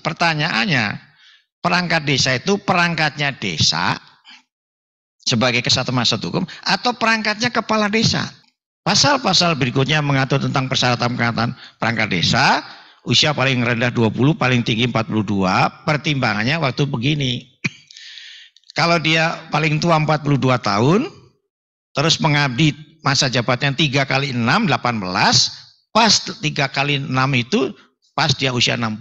Pertanyaannya, perangkat desa itu perangkatnya desa sebagai kesatuan masa hukum atau perangkatnya kepala desa. Pasal-pasal berikutnya mengatur tentang persyaratan perangkatan perangkat desa, usia paling rendah 20, paling tinggi 42, pertimbangannya waktu begini. Kalau dia paling tua 42 tahun, terus mengabdi masa jabatannya 3 kali 6, 18, pas 3 kali 6 itu pas dia usia 60.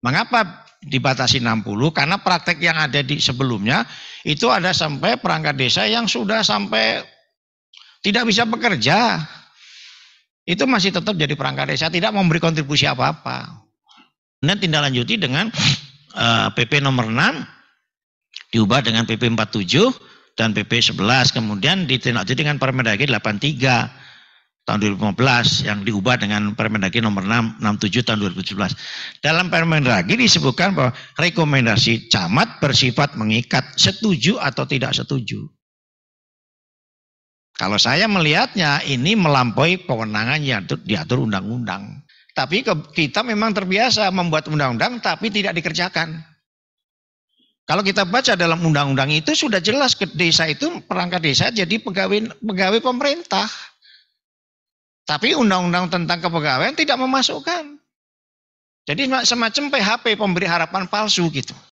Mengapa dibatasi 60? Karena praktek yang ada di sebelumnya itu ada sampai perangkat desa yang sudah sampai tidak bisa bekerja. Itu masih tetap jadi perangkat desa, tidak memberi kontribusi apa-apa. Dan tindak lanjuti dengan PP eh, nomor 6 diubah dengan PP 47 dan PP 11 kemudian ditindaklanjuti dengan Permendagri 83 tahun 2015 yang diubah dengan Permendagri nomor 6 67 tahun 2017. Dalam Permendagri disebutkan bahwa rekomendasi camat bersifat mengikat setuju atau tidak setuju. Kalau saya melihatnya ini melampaui kewenangan yang diatur undang-undang. Tapi kita memang terbiasa membuat undang-undang tapi tidak dikerjakan. Kalau kita baca dalam undang-undang itu sudah jelas ke desa itu perangkat desa jadi pegawai pegawai pemerintah. Tapi undang-undang tentang kepegawaian tidak memasukkan. Jadi semacam PHP pemberi harapan palsu gitu.